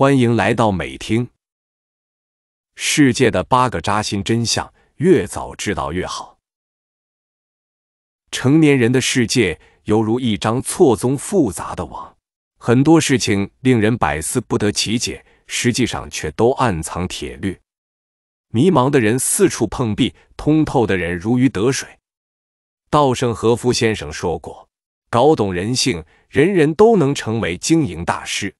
欢迎来到美听。世界的八个扎心真相，越早知道越好。成年人的世界犹如一张错综复杂的网，很多事情令人百思不得其解，实际上却都暗藏铁律。迷茫的人四处碰壁，通透的人如鱼得水。稻盛和夫先生说过：“搞懂人性，人人都能成为经营大师。”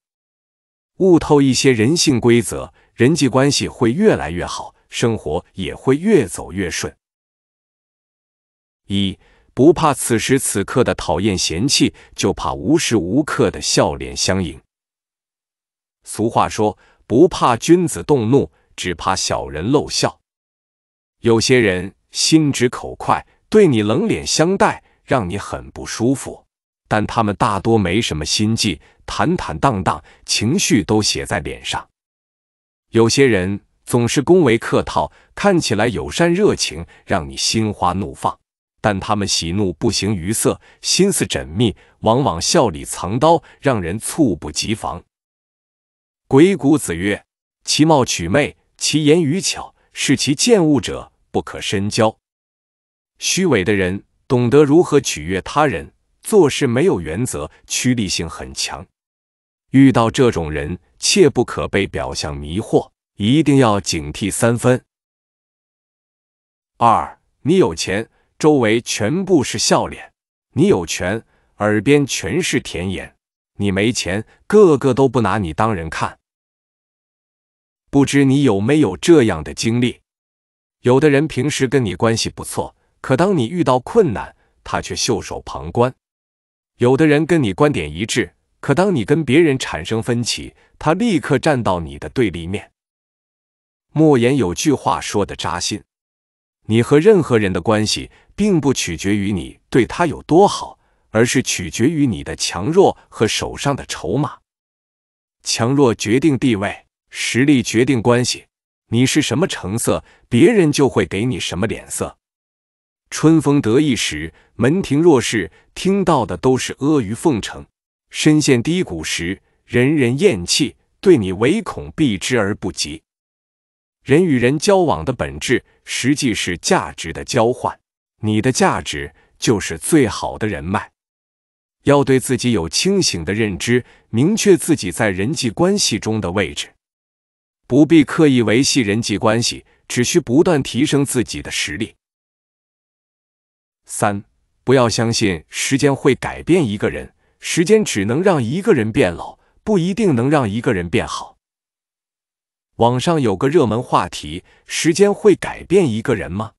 悟透一些人性规则，人际关系会越来越好，生活也会越走越顺。一不怕此时此刻的讨厌嫌弃，就怕无时无刻的笑脸相迎。俗话说，不怕君子动怒，只怕小人露笑。有些人心直口快，对你冷脸相待，让你很不舒服。但他们大多没什么心计，坦坦荡荡，情绪都写在脸上。有些人总是恭维客套，看起来友善热情，让你心花怒放；但他们喜怒不形于色，心思缜密，往往笑里藏刀，让人猝不及防。鬼谷子曰：“其貌取媚，其言语巧，是其见物者，不可深交。”虚伪的人懂得如何取悦他人。做事没有原则，趋利性很强。遇到这种人，切不可被表象迷惑，一定要警惕三分。二，你有钱，周围全部是笑脸；你有权，耳边全是甜言；你没钱，个个都不拿你当人看。不知你有没有这样的经历？有的人平时跟你关系不错，可当你遇到困难，他却袖手旁观。有的人跟你观点一致，可当你跟别人产生分歧，他立刻站到你的对立面。莫言有句话说的扎心：你和任何人的关系，并不取决于你对他有多好，而是取决于你的强弱和手上的筹码。强弱决定地位，实力决定关系。你是什么成色，别人就会给你什么脸色。春风得意时，门庭若市，听到的都是阿谀奉承；深陷低谷时，人人厌弃，对你唯恐避之而不及。人与人交往的本质，实际是价值的交换。你的价值就是最好的人脉。要对自己有清醒的认知，明确自己在人际关系中的位置。不必刻意维系人际关系，只需不断提升自己的实力。三不要相信时间会改变一个人，时间只能让一个人变老，不一定能让一个人变好。网上有个热门话题：时间会改变一个人吗？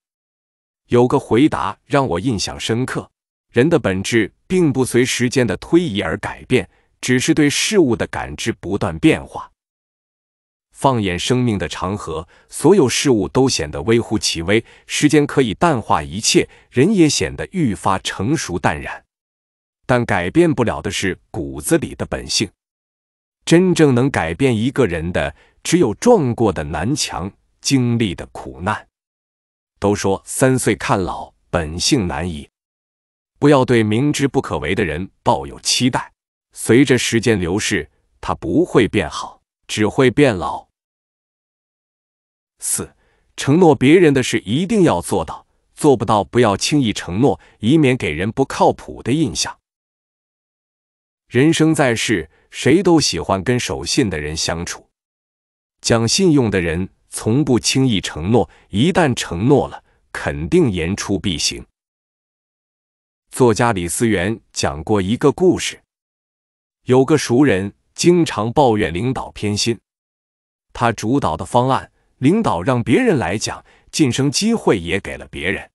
有个回答让我印象深刻：人的本质并不随时间的推移而改变，只是对事物的感知不断变化。放眼生命的长河，所有事物都显得微乎其微。时间可以淡化一切，人也显得愈发成熟淡然。但改变不了的是骨子里的本性。真正能改变一个人的，只有撞过的南墙、经历的苦难。都说三岁看老，本性难移。不要对明知不可为的人抱有期待。随着时间流逝，他不会变好，只会变老。四、承诺别人的事一定要做到，做不到不要轻易承诺，以免给人不靠谱的印象。人生在世，谁都喜欢跟守信的人相处，讲信用的人从不轻易承诺，一旦承诺了，肯定言出必行。作家李思源讲过一个故事，有个熟人经常抱怨领导偏心，他主导的方案。领导让别人来讲，晋升机会也给了别人，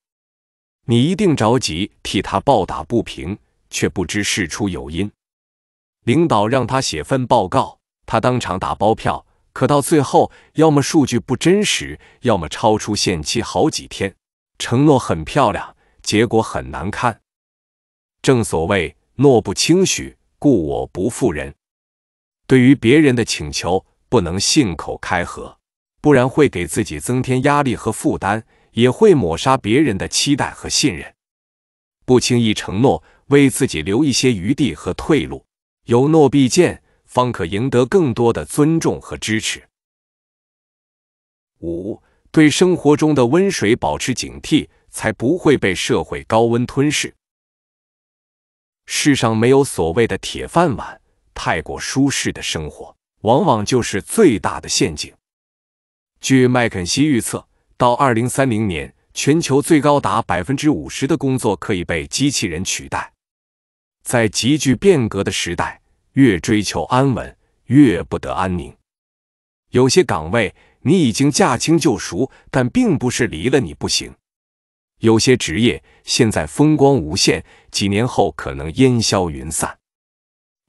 你一定着急替他抱打不平，却不知事出有因。领导让他写份报告，他当场打包票，可到最后要么数据不真实，要么超出限期好几天，承诺很漂亮，结果很难看。正所谓诺不轻许，故我不负人。对于别人的请求，不能信口开河。不然会给自己增添压力和负担，也会抹杀别人的期待和信任。不轻易承诺，为自己留一些余地和退路。有诺必践，方可赢得更多的尊重和支持。五、对生活中的温水保持警惕，才不会被社会高温吞噬。世上没有所谓的铁饭碗，太过舒适的生活往往就是最大的陷阱。据麦肯锡预测，到二零三零年，全球最高达百分之五十的工作可以被机器人取代。在急剧变革的时代，越追求安稳，越不得安宁。有些岗位你已经驾轻就熟，但并不是离了你不行。有些职业现在风光无限，几年后可能烟消云散。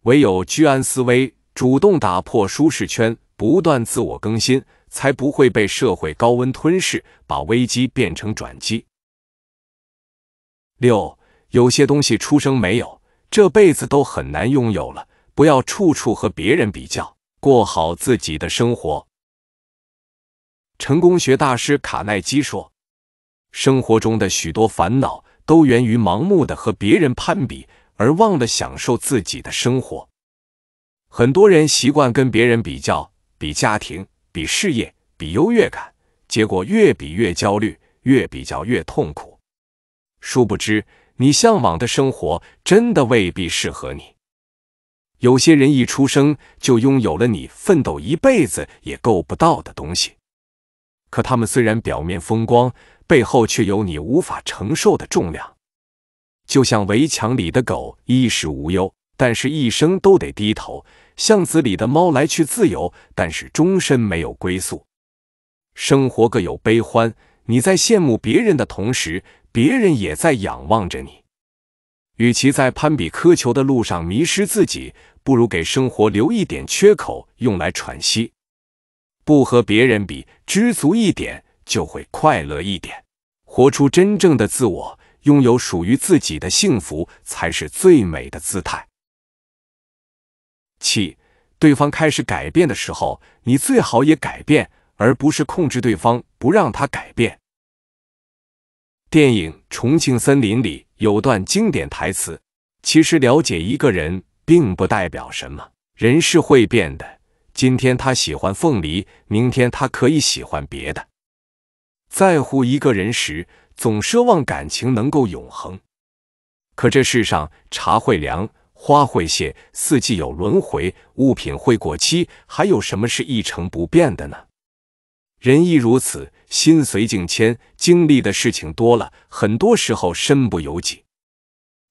唯有居安思危，主动打破舒适圈，不断自我更新。才不会被社会高温吞噬，把危机变成转机。六，有些东西出生没有，这辈子都很难拥有了，不要处处和别人比较，过好自己的生活。成功学大师卡耐基说：“生活中的许多烦恼都源于盲目的和别人攀比，而忘了享受自己的生活。”很多人习惯跟别人比较，比家庭。比事业，比优越感，结果越比越焦虑，越比较越痛苦。殊不知，你向往的生活真的未必适合你。有些人一出生就拥有了你奋斗一辈子也够不到的东西，可他们虽然表面风光，背后却有你无法承受的重量。就像围墙里的狗，衣食无忧。但是，一生都得低头。巷子里的猫来去自由，但是终身没有归宿。生活各有悲欢，你在羡慕别人的同时，别人也在仰望着你。与其在攀比苛求的路上迷失自己，不如给生活留一点缺口，用来喘息。不和别人比，知足一点就会快乐一点。活出真正的自我，拥有属于自己的幸福，才是最美的姿态。七，对方开始改变的时候，你最好也改变，而不是控制对方不让他改变。电影《重庆森林》里有段经典台词：“其实了解一个人，并不代表什么，人是会变的。今天他喜欢凤梨，明天他可以喜欢别的。”在乎一个人时，总奢望感情能够永恒，可这世上茶会凉。花会谢，四季有轮回，物品会过期，还有什么是一成不变的呢？人亦如此，心随境迁，经历的事情多了，很多时候身不由己。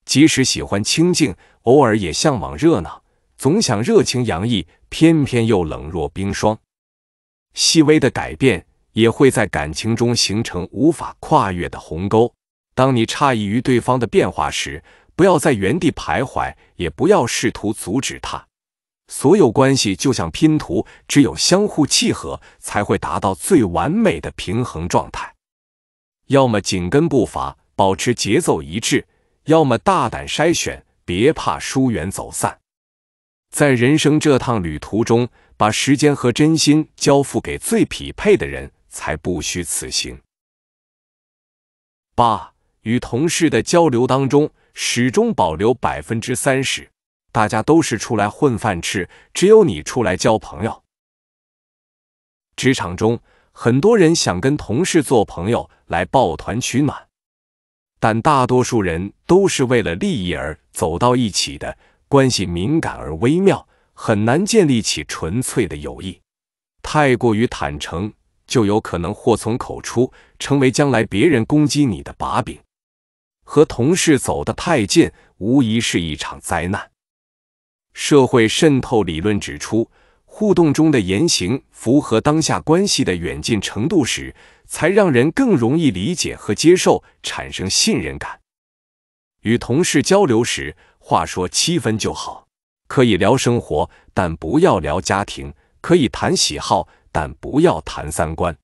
即使喜欢清静，偶尔也向往热闹，总想热情洋溢，偏偏又冷若冰霜。细微的改变也会在感情中形成无法跨越的鸿沟。当你诧异于对方的变化时，不要在原地徘徊，也不要试图阻止它。所有关系就像拼图，只有相互契合，才会达到最完美的平衡状态。要么紧跟步伐，保持节奏一致；要么大胆筛选，别怕疏远走散。在人生这趟旅途中，把时间和真心交付给最匹配的人，才不虚此行。八与同事的交流当中。始终保留百分之三十，大家都是出来混饭吃，只有你出来交朋友。职场中，很多人想跟同事做朋友，来抱团取暖，但大多数人都是为了利益而走到一起的，关系敏感而微妙，很难建立起纯粹的友谊。太过于坦诚，就有可能祸从口出，成为将来别人攻击你的把柄。和同事走得太近，无疑是一场灾难。社会渗透理论指出，互动中的言行符合当下关系的远近程度时，才让人更容易理解和接受，产生信任感。与同事交流时，话说七分就好，可以聊生活，但不要聊家庭；可以谈喜好，但不要谈三观。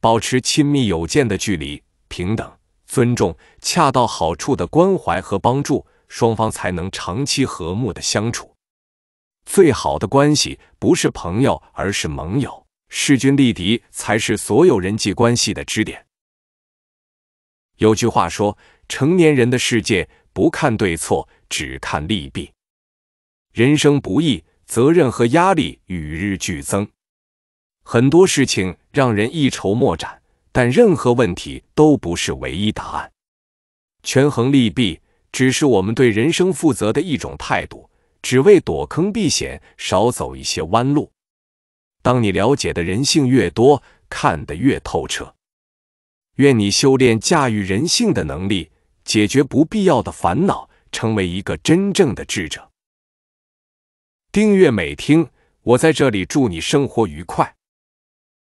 保持亲密有间的距离，平等。尊重、恰到好处的关怀和帮助，双方才能长期和睦的相处。最好的关系不是朋友，而是盟友。势均力敌才是所有人际关系的支点。有句话说：“成年人的世界，不看对错，只看利弊。”人生不易，责任和压力与日俱增，很多事情让人一筹莫展。但任何问题都不是唯一答案，权衡利弊只是我们对人生负责的一种态度，只为躲坑避险，少走一些弯路。当你了解的人性越多，看得越透彻。愿你修炼驾驭人性的能力，解决不必要的烦恼，成为一个真正的智者。订阅美听，我在这里祝你生活愉快。